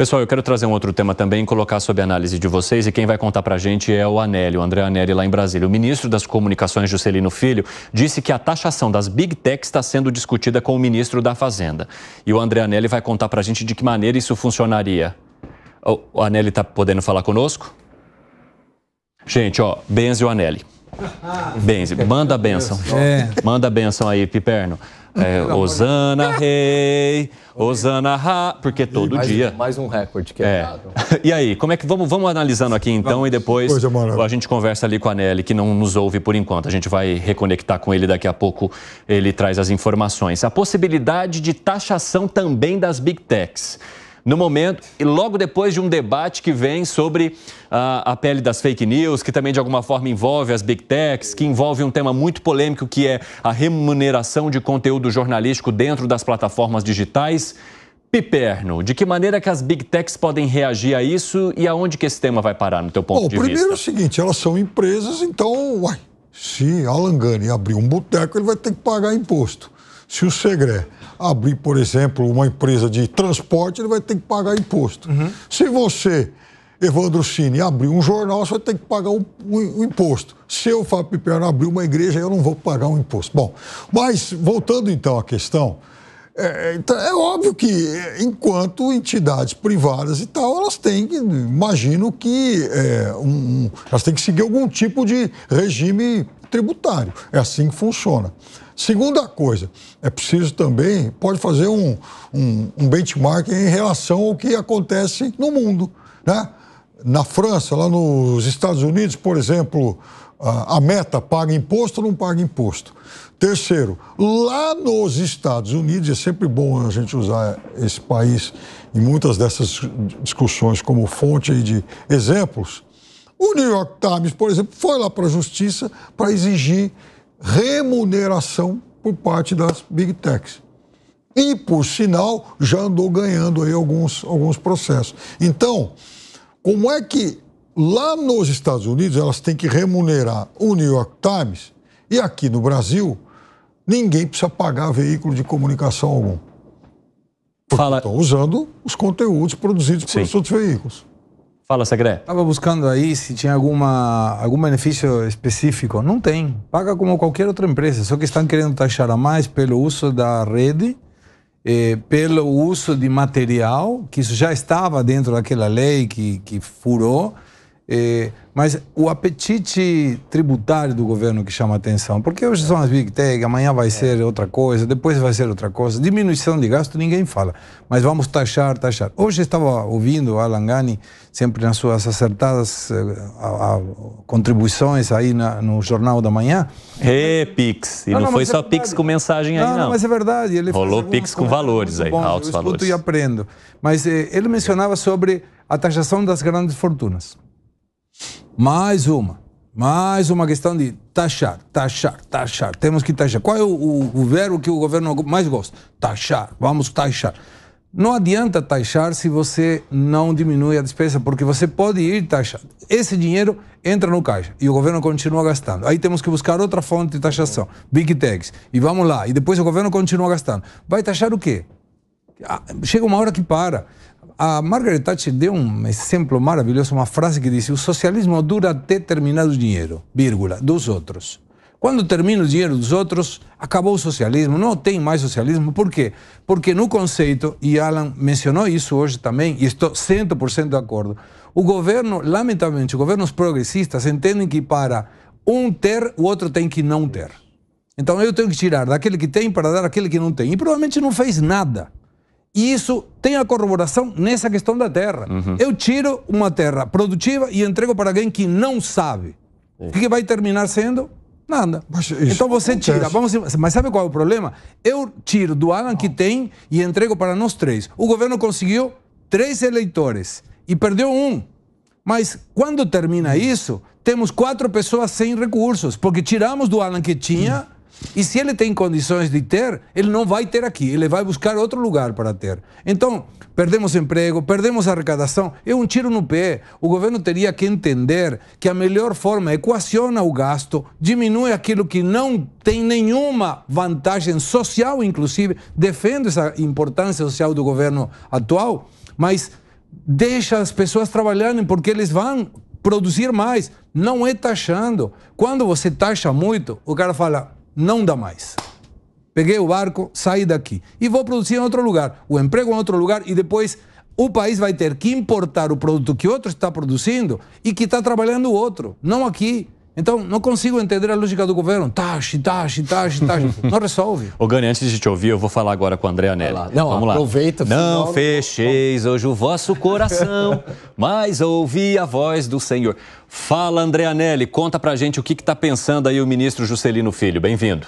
Pessoal, eu quero trazer um outro tema também, colocar sob análise de vocês, e quem vai contar para a gente é o Anelli, o André Anelli, lá em Brasília. O ministro das Comunicações, Juscelino Filho, disse que a taxação das Big Techs está sendo discutida com o ministro da Fazenda. E o André Anelli vai contar para a gente de que maneira isso funcionaria. O Anelli está podendo falar conosco? Gente, ó, benze o Anelli. Benze, manda a benção. É. Manda a benção aí, Piperno. É, Osana Rei, Osana Ra, porque todo mais, dia. Mais um recorde que é. é. E aí, como é que vamos, vamos analisando aqui então vamos. e depois Coisa, a gente conversa ali com a Nelly, que não nos ouve por enquanto. A gente vai reconectar com ele daqui a pouco, ele traz as informações. A possibilidade de taxação também das Big Techs no momento e logo depois de um debate que vem sobre a, ah, a pele das fake news, que também de alguma forma envolve as big techs, que envolve um tema muito polêmico que é a remuneração de conteúdo jornalístico dentro das plataformas digitais. Piperno, de que maneira que as big techs podem reagir a isso e aonde que esse tema vai parar, no teu ponto Bom, de vista? Bom, Primeiro é o seguinte, elas são empresas, então, uai, se Alan Gani abrir um boteco, ele vai ter que pagar imposto. Se o segredo abrir, por exemplo, uma empresa de transporte, ele vai ter que pagar imposto. Uhum. Se você, Evandro Cine, abrir um jornal, você vai ter que pagar o, um, um, um imposto. Se eu, Fábio Piperno, abrir uma igreja, eu não vou pagar um imposto. Bom, mas voltando então à questão, é, então, é, óbvio que, é, enquanto entidades privadas e tal, elas têm, imagino que, é, um, elas têm que seguir algum tipo de regime tributário. É assim que funciona. Segunda coisa, é preciso também, pode fazer um, um, um benchmark em relação ao que acontece no mundo. Né? Na França, lá nos Estados Unidos, por exemplo, a meta paga imposto ou não paga imposto? Terceiro, lá nos Estados Unidos, é sempre bom a gente usar esse país em muitas dessas discussões como fonte de exemplos. O New York Times, por exemplo, foi lá para a justiça para exigir remuneração por parte das big techs. E, por sinal, já andou ganhando aí alguns, alguns processos. Então, como é que lá nos Estados Unidos elas têm que remunerar o New York Times e aqui no Brasil ninguém precisa pagar veículo de comunicação algum? Porque Fala... estão usando os conteúdos produzidos pelos outros veículos. Fala, Segre. Estava buscando aí se tinha alguma, algum benefício específico. Não tem. Paga como qualquer outra empresa, só que estão querendo taxar a mais pelo uso da rede, eh, pelo uso de material, que isso já estava dentro daquela lei que, que furou. É, mas o apetite tributário do governo que chama atenção, porque hoje são as Big Tech, amanhã vai é. ser outra coisa, depois vai ser outra coisa. Diminuição de gasto, ninguém fala, mas vamos taxar, taxar. Hoje estava ouvindo a Langani, sempre nas suas acertadas eh, a, a, contribuições aí na, no Jornal da Manhã. É, Pix, e não, não, não foi é só é Pix com mensagem aí, não. mas é verdade. Ele Rolou Pix com valores aí, altos eu valores. Eu e aprendo. Mas eh, ele mencionava sobre a taxação das grandes fortunas. Mais uma. Mais uma questão de taxar, taxar, taxar. Temos que taxar. Qual é o, o, o verbo que o governo mais gosta? Taxar. Vamos taxar. Não adianta taxar se você não diminui a despesa, porque você pode ir taxando. Esse dinheiro entra no caixa e o governo continua gastando. Aí temos que buscar outra fonte de taxação, big techs, e vamos lá. E depois o governo continua gastando. Vai taxar o quê? Ah, chega uma hora que para. A Margaret Thatcher deu um exemplo maravilhoso, uma frase que disse: o socialismo dura até terminar o dinheiro, vírgula, dos outros. Quando termina o dinheiro dos outros, acabou o socialismo, não tem mais socialismo. Por quê? Porque no conceito, e Alan mencionou isso hoje também, e estou 100% de acordo, o governo, lamentavelmente, os governos progressistas entendem que para um ter, o outro tem que não ter. Então eu tenho que tirar daquele que tem para dar aquele que não tem. E provavelmente não fez nada. E isso tem a corroboração nessa questão da terra. Uhum. Eu tiro uma terra produtiva e entrego para alguém que não sabe. O que vai terminar sendo? Nada. então você acontece. tira. Vamos, mas sabe qual é o problema? Eu tiro do Alan que tem e entrego para nós três. O governo conseguiu três eleitores e perdeu um. Mas quando termina isso, temos quatro pessoas sem recursos, porque tiramos do Alan que tinha. Uhum e se ele tem condições de ter, ele não vai ter aqui, ele vai buscar outro lugar para ter. Então, perdemos emprego, perdemos arrecadação, é um tiro no pé. O governo teria que entender que a melhor forma equaciona o gasto, diminui aquilo que não tem nenhuma vantagem social, inclusive, defendo essa importância social do governo atual, mas deixa as pessoas trabalharem porque eles vão produzir mais. Não é taxando. Quando você taxa muito, o cara fala, não dá mais. Peguei o barco, saí daqui e vou produzir em outro lugar, o emprego em outro lugar e depois o país vai ter que importar o produto que outro está produzindo e que está trabalhando o outro, não aqui. Então, não consigo entender a lógica do governo. Taxa, taxa, taxa, taxa. Não resolve. Ô, Gani, antes de te ouvir, eu vou falar agora com o André Anelli. Lá. Não, Vamos aproveita. Lá. Não fecheis hoje o vosso coração, mas ouvi a voz do Senhor. Fala, André Anelli, conta pra gente o que está pensando aí o ministro Juscelino Filho. Bem-vindo.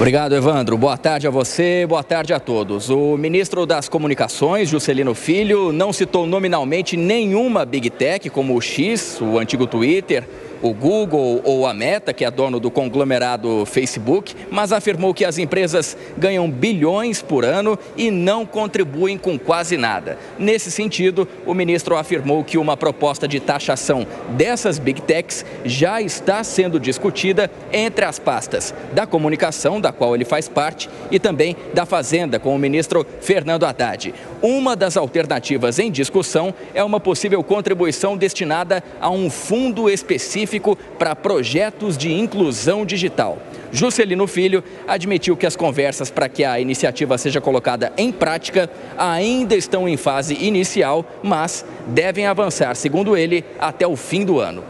Obrigado, Evandro. Boa tarde a você, boa tarde a todos. O ministro das Comunicações, Juscelino Filho, não citou nominalmente nenhuma Big Tech, como o X, o antigo Twitter, o Google ou a Meta, que é dono do conglomerado Facebook, mas afirmou que as empresas ganham bilhões por ano e não contribuem com quase nada. Nesse sentido, o ministro afirmou que uma proposta de taxação dessas big techs já está sendo discutida entre as pastas da comunicação, da qual ele faz parte, e também da Fazenda, com o ministro Fernando Haddad. Uma das alternativas em discussão é uma possível contribuição destinada a um fundo específico específico para projetos de inclusão digital. Juscelino Filho admitiu que as conversas para que a iniciativa seja colocada em prática ainda estão em fase inicial, mas devem avançar, segundo ele, até o fim do ano.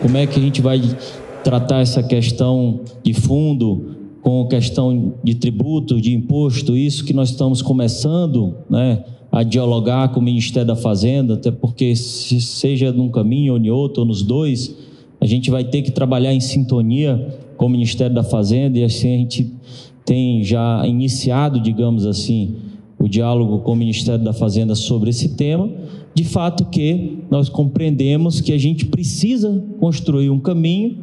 Como é que a gente vai tratar essa questão de fundo com questão de tributo, de imposto, isso que nós estamos começando, né? a dialogar com o Ministério da Fazenda, até porque se seja num caminho ou em outro, ou nos dois, a gente vai ter que trabalhar em sintonia com o Ministério da Fazenda e assim a gente tem já iniciado, digamos assim, o diálogo com o Ministério da Fazenda sobre esse tema, de fato que nós compreendemos que a gente precisa construir um caminho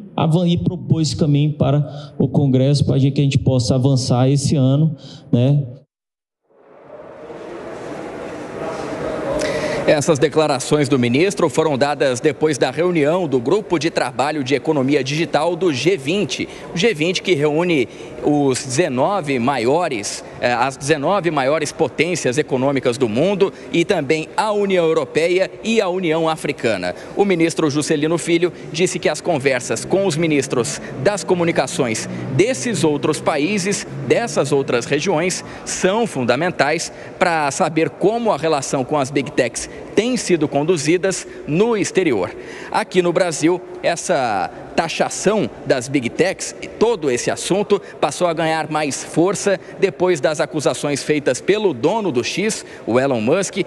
e propor esse caminho para o Congresso para que a gente possa avançar esse ano, né? Essas declarações do ministro foram dadas depois da reunião do Grupo de Trabalho de Economia Digital do G20. O G20 que reúne os 19 maiores é, as 19 maiores potências econômicas do mundo e também a União Europeia e a União Africana. O ministro Juscelino Filho disse que as conversas com os ministros das comunicações desses outros países, dessas outras regiões, são fundamentais para saber como a relação com as big techs têm sido conduzidas no exterior. Aqui no Brasil, essa taxação das big techs, todo esse assunto passou a ganhar mais força depois das acusações feitas pelo dono do X, o Elon Musk,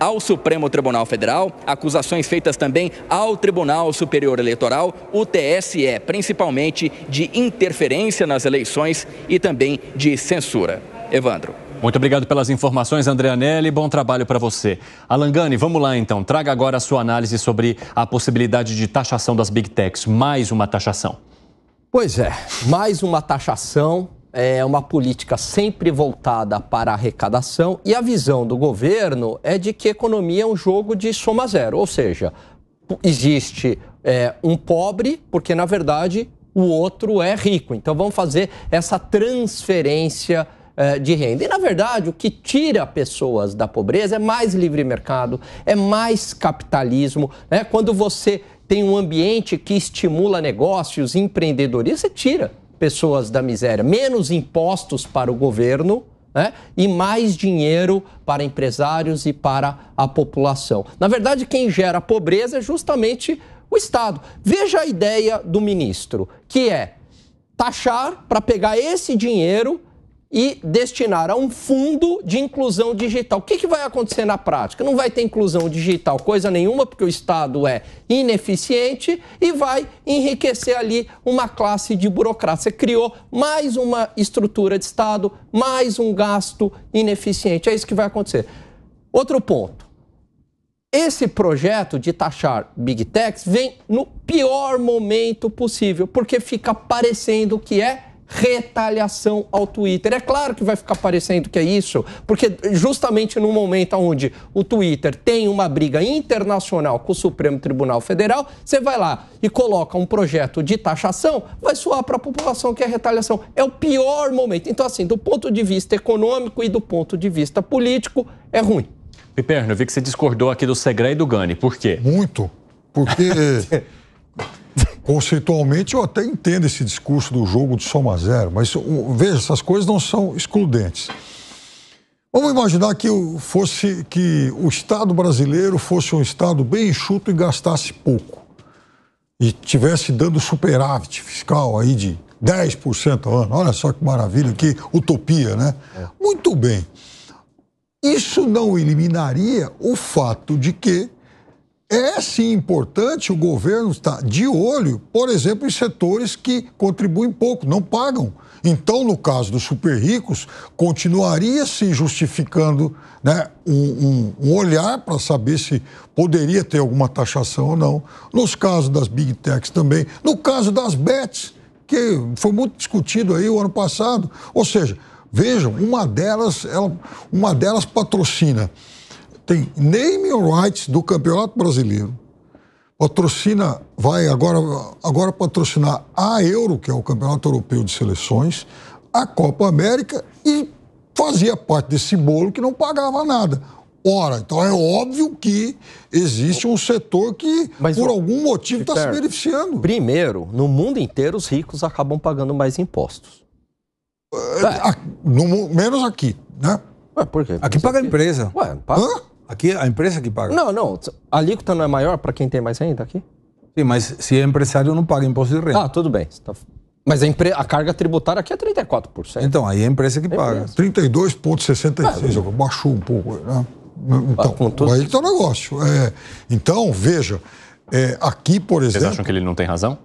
ao Supremo Tribunal Federal, acusações feitas também ao Tribunal Superior Eleitoral, o TSE, principalmente de interferência nas eleições e também de censura. Evandro. Muito obrigado pelas informações, André Anelli. Bom trabalho para você. Alangani, vamos lá então. Traga agora a sua análise sobre a possibilidade de taxação das big techs. Mais uma taxação. Pois é, mais uma taxação. É uma política sempre voltada para a arrecadação e a visão do governo é de que economia é um jogo de soma zero, ou seja, existe é, um pobre porque na verdade o outro é rico. Então vamos fazer essa transferência eh, de renda. E, na verdade, o que tira pessoas da pobreza é mais livre mercado, é mais capitalismo. Né? Quando você tem um ambiente que estimula negócios, empreendedoria, você tira pessoas da miséria. Menos impostos para o governo. Né? e mais dinheiro para empresários e para a população. Na verdade, quem gera pobreza é justamente o Estado. Veja a ideia do ministro, que é taxar para pegar esse dinheiro e destinar a um fundo de inclusão digital. O que, que, vai acontecer na prática? Não vai ter inclusão digital, coisa nenhuma, porque o Estado é ineficiente e vai enriquecer ali uma classe de burocratas. criou mais uma estrutura de Estado, mais um gasto ineficiente. É isso que vai acontecer. Outro ponto. Esse projeto de taxar Big Techs vem no pior momento possível, porque fica parecendo que é retaliação ao Twitter. É claro que vai ficar parecendo que é isso, porque justamente no momento onde o Twitter tem uma briga internacional com o Supremo Tribunal Federal, você vai lá e coloca um projeto de taxação, vai soar para a população que é retaliação. É o pior momento. Então, assim, do ponto de vista econômico e do ponto de vista político, é ruim. Piperno, eu vi que você discordou aqui do Segre e do Gani. Por quê? Muito. Porque conceitualmente eu até entendo esse discurso do jogo de soma zero, mas veja, essas coisas não são excludentes. Vamos imaginar que fosse que o Estado brasileiro fosse um Estado bem enxuto e gastasse pouco. E tivesse dando superávit fiscal aí de 10% ao ano. Olha só que maravilha, que utopia, né? É. Muito bem. Isso não eliminaria o fato de que é sim importante o governo estar de olho, por exemplo, em setores que contribuem pouco, não pagam. Então, no caso dos super ricos, continuaria se justificando né, um, um, um olhar para saber se poderia ter alguma taxação ou não. Nos casos das big techs também. No caso das bets, que foi muito discutido aí o ano passado. Ou seja, vejam, uma delas, ela, uma delas patrocina tem name rights do Campeonato Brasileiro. Patrocina, vai agora, agora patrocinar a Euro, que é o Campeonato Europeu de Seleções, a Copa América e fazia parte desse bolo que não pagava nada. Ora, então é óbvio que existe um setor que, Mas, por algum motivo, está se beneficiando. Primeiro, no mundo inteiro, os ricos acabam pagando mais impostos. É, é. A, no, menos aqui, né? Ué, por quê? Aqui paga a empresa. Ué, paga? Hã? Aqui a empresa que paga? Não, não. A alíquota não é maior para quem tem mais renda aqui? Sim, mas se é empresário não paga imposto de renda. Ah, tudo bem. Tá... Mas a, empre... a, carga tributária aqui é 34%. Então, aí é a empresa que é paga. 32,66%. baixou um pouco, né? Ah, então, todos... aí está o negócio. É, então, veja, é, aqui, por exemplo... Vocês acham que ele não tem razão?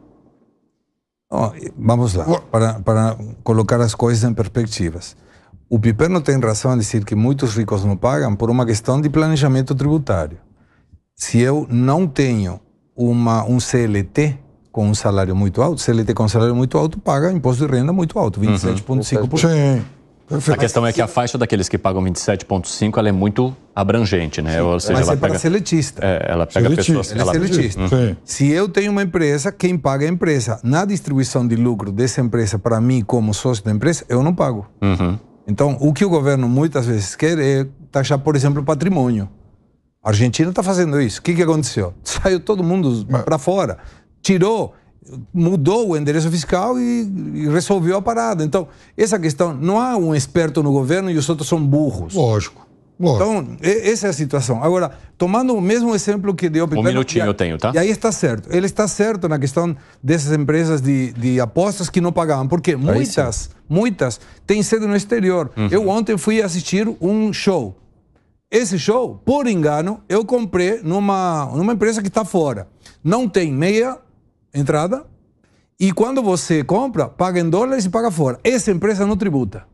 Vamos lá, para, para colocar as coisas em perspectivas. O Piperno tem razão em dizer que muitos ricos não pagam por uma questão de planejamento tributário. Se eu não tenho uma, um CLT com um salário muito alto, CLT com um salário muito alto paga imposto de renda muito alto, 27,5%. Uhum. Sim. Perfeito. A questão é que a faixa daqueles que pagam 27,5 ela é muito abrangente, né? Sim, Ou seja, mas ela é pega, para seletista. É, ela pega seletista. pessoas. Ela é seletista. Se eu tenho uma empresa, quem paga é a empresa. Na distribuição de lucro dessa empresa para mim como sócio da empresa, eu não pago. Uhum. Então, o que o governo muitas vezes quer é taxar, por exemplo, o patrimônio. A Argentina está fazendo isso. O que, que aconteceu? Saiu todo mundo é. para fora, tirou, mudou o endereço fiscal e, e, resolveu a parada. Então, essa questão, não há um esperto no governo e os outros são burros. Lógico. Então, essa é a situação. Agora, tomando o mesmo exemplo que deu... Um minutinho e, eu tenho, tá? E aí está certo. Ele está certo na questão dessas empresas de, de apostas que não pagavam. Porque muitas, muitas, têm sede no exterior. Uhum. Eu ontem fui assistir um show. Esse show, por engano, eu comprei numa, numa empresa que está fora. Não tem meia entrada. E quando você compra, paga em dólares e paga fora. Essa empresa não tributa.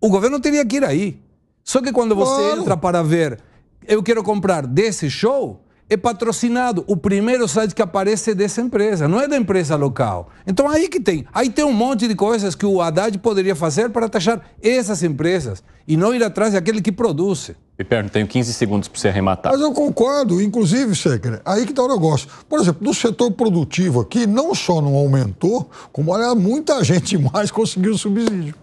O governo teria que ir aí. Só que quando você entra para ver, eu quero comprar desse show, é patrocinado. O primeiro site que aparece é dessa empresa, não é da empresa local. Então aí que tem. Aí tem um monte de coisas que o Haddad poderia fazer para taxar essas empresas e não ir atrás daquele que produz. Piperno, tenho 15 segundos para você arrematar. Mas eu concordo, inclusive, Secre, aí que está o negócio. Por exemplo, no setor produtivo aqui, não só não aumentou, como olha, muita gente mais conseguiu subsídio.